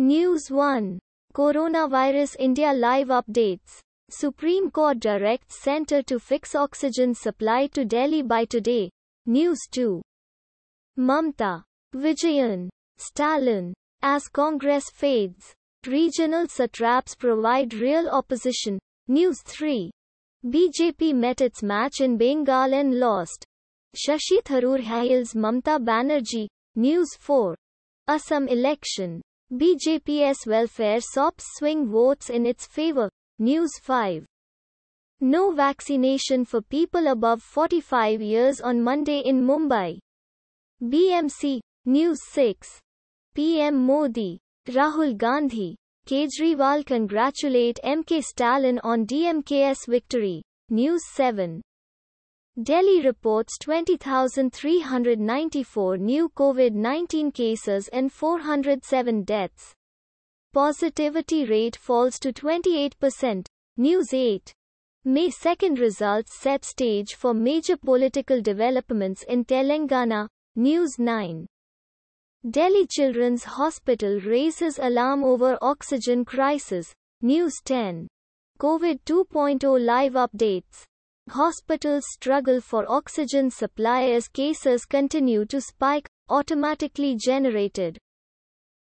News 1. Coronavirus India Live Updates. Supreme Court directs Centre to fix oxygen supply to Delhi by today. News 2. Mamta. Vijayan. Stalin. As Congress fades. Regional satraps provide real opposition. News 3. BJP met its match in Bengal and lost. Shashi Tharoor hails Mamta Banerjee. News 4. Assam election. BJP's welfare SOPs swing votes in its favor. News 5. No vaccination for people above 45 years on Monday in Mumbai. BMC. News 6. PM Modi, Rahul Gandhi, Kejriwal congratulate MK Stalin on DMK's victory. News 7. Delhi reports 20,394 new COVID-19 cases and 407 deaths. Positivity rate falls to 28%. News 8. May 2nd results set stage for major political developments in Telangana. News 9. Delhi Children's Hospital raises alarm over oxygen crisis. News 10. COVID 2.0 live updates. Hospitals struggle for oxygen supply as cases continue to spike, automatically generated